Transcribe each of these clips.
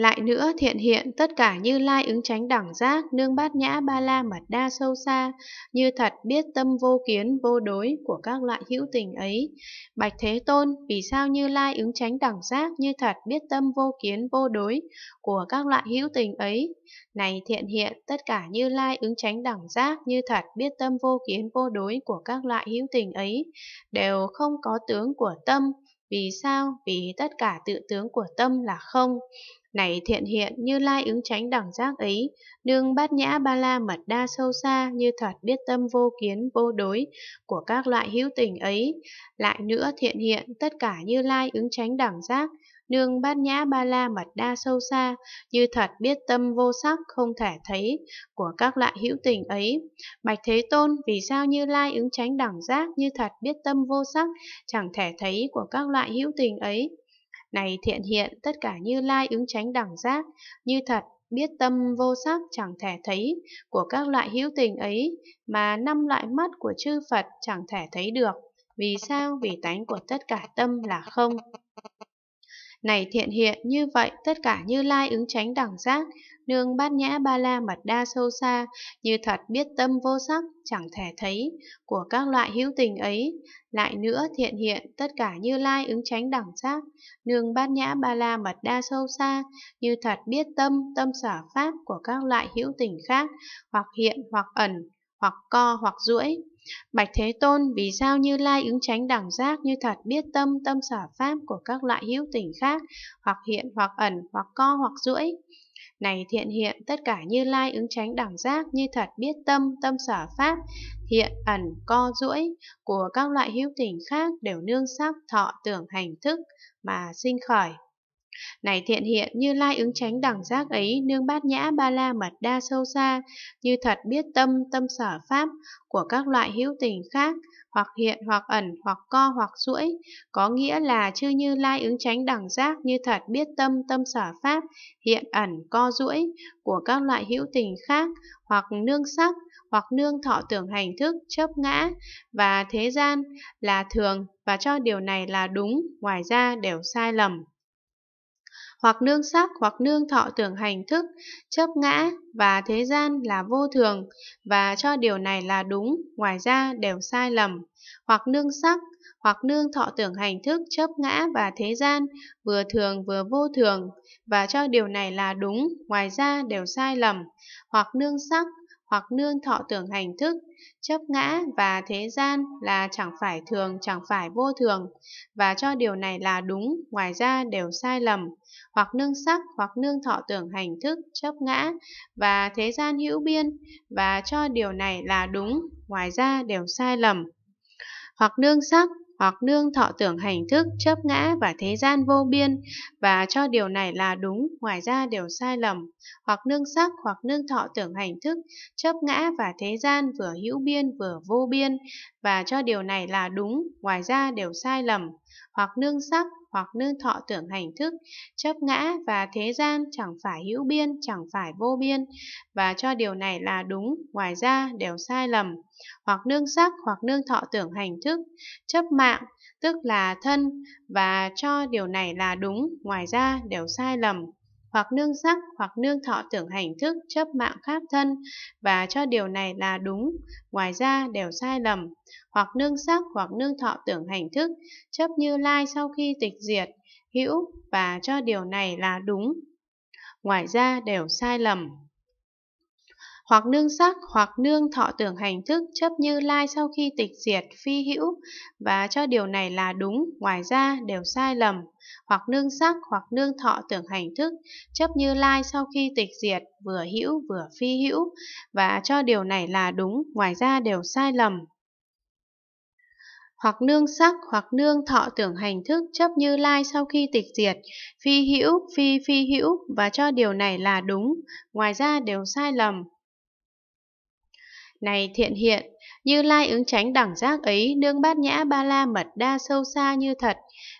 Lại nữa thiện hiện tất cả như lai ứng tránh đẳng giác, nương bát nhã ba la mật đa sâu xa, như thật biết tâm vô kiến vô đối của các loại hữu tình ấy. Bạch Thế Tôn, vì sao như lai ứng tránh đẳng giác như thật biết tâm vô kiến vô đối của các loại hữu tình ấy? Này thiện hiện tất cả như lai ứng tránh đẳng giác như thật biết tâm vô kiến vô đối của các loại hữu tình ấy, đều không có tướng của tâm, vì sao? Vì tất cả tự tướng của tâm là không. Này thiện hiện như lai ứng tránh đẳng giác ấy, nương bát nhã ba la mật đa sâu xa như thật biết tâm vô kiến vô đối của các loại hữu tình ấy. Lại nữa thiện hiện tất cả như lai ứng tránh đẳng giác, nương bát nhã ba la mật đa sâu xa, như thật biết tâm vô sắc không thể thấy của các loại hữu tình ấy. Bạch Thế Tôn, vì sao Như Lai ứng tránh đẳng giác như thật biết tâm vô sắc, chẳng thể thấy của các loại hữu tình ấy? Này thiện hiện, tất cả Như Lai ứng tránh đẳng giác, như thật biết tâm vô sắc chẳng thể thấy của các loại hữu tình ấy mà năm loại mắt của chư Phật chẳng thể thấy được. Vì sao? Vì tánh của tất cả tâm là không. Này thiện hiện như vậy tất cả như lai ứng tránh đẳng giác, nương bát nhã ba la mật đa sâu xa, như thật biết tâm vô sắc, chẳng thể thấy, của các loại hữu tình ấy. Lại nữa thiện hiện tất cả như lai ứng tránh đẳng giác, nương bát nhã ba la mật đa sâu xa, như thật biết tâm, tâm sở pháp của các loại hữu tình khác, hoặc hiện hoặc ẩn, hoặc co hoặc duỗi Bạch Thế Tôn vì sao Như Lai ứng tránh đẳng giác như thật biết tâm tâm sở pháp của các loại hữu tình khác, hoặc hiện hoặc ẩn, hoặc co hoặc duỗi Này thiện hiện tất cả Như Lai ứng tránh đẳng giác như thật biết tâm tâm sở pháp, hiện ẩn co duỗi của các loại hữu tình khác đều nương sắc thọ tưởng hành thức mà sinh khởi. Này thiện hiện như lai ứng tránh đẳng giác ấy nương bát nhã ba la mật đa sâu xa, như thật biết tâm tâm sở pháp của các loại hữu tình khác, hoặc hiện hoặc ẩn hoặc co hoặc duỗi có nghĩa là chư như lai ứng tránh đẳng giác như thật biết tâm tâm sở pháp hiện ẩn co duỗi của các loại hữu tình khác hoặc nương sắc hoặc nương thọ tưởng hành thức chấp ngã và thế gian là thường và cho điều này là đúng ngoài ra đều sai lầm hoặc nương sắc hoặc nương thọ tưởng hành thức, chấp ngã và thế gian là vô thường và cho điều này là đúng, ngoài ra đều sai lầm, hoặc nương sắc hoặc nương thọ tưởng hành thức chấp ngã và thế gian vừa thường vừa vô thường và cho điều này là đúng, ngoài ra đều sai lầm, hoặc nương sắc hoặc nương thọ tưởng hành thức, chấp ngã và thế gian là chẳng phải thường chẳng phải vô thường, và cho điều này là đúng, ngoài ra đều sai lầm, hoặc nương sắc hoặc nương thọ tưởng hành thức, chấp ngã và thế gian hữu biên, và cho điều này là đúng, ngoài ra đều sai lầm. Hoặc nương sắc hoặc nương thọ tưởng hành thức, chấp ngã và thế gian vô biên và cho điều này là đúng, ngoài ra đều sai lầm, hoặc nương sắc hoặc nương thọ tưởng hành thức, chấp ngã và thế gian vừa hữu biên vừa vô biên và cho điều này là đúng, ngoài ra đều sai lầm, hoặc nương sắc hoặc nương thọ tưởng hành thức, chấp ngã và thế gian chẳng phải hữu biên, chẳng phải vô biên, và cho điều này là đúng, ngoài ra đều sai lầm, hoặc nương sắc hoặc nương thọ tưởng hành thức, chấp mạng, tức là thân, và cho điều này là đúng, ngoài ra đều sai lầm hoặc nương sắc hoặc nương thọ tưởng hành thức chấp mạng khác thân và cho điều này là đúng, ngoài ra đều sai lầm, hoặc nương sắc hoặc nương thọ tưởng hành thức chấp như lai sau khi tịch diệt, hữu và cho điều này là đúng, ngoài ra đều sai lầm hoặc nương sắc hoặc nương thọ tưởng hành thức chấp như lai sau khi tịch diệt phi hữu và cho điều này là đúng, ngoài ra đều sai lầm, hoặc nương sắc hoặc nương thọ tưởng hành thức chấp như lai sau khi tịch diệt vừa hữu vừa phi hữu và cho điều này là đúng, ngoài ra đều sai lầm, hoặc nương sắc hoặc nương thọ tưởng hành thức chấp như lai sau khi tịch diệt, phi hữu, phi phi hữu và cho điều này là đúng, ngoài ra đều sai lầm, này thiện hiện, như lai ứng tránh đẳng giác ấy nương bát nhã ba la mật đa sâu xa như thật,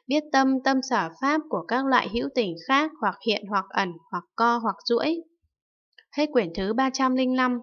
biết tâm tâm sở pháp của các loại hữu tình khác hoặc hiện hoặc ẩn hoặc co hoặc duỗi. Hết quyển thứ 305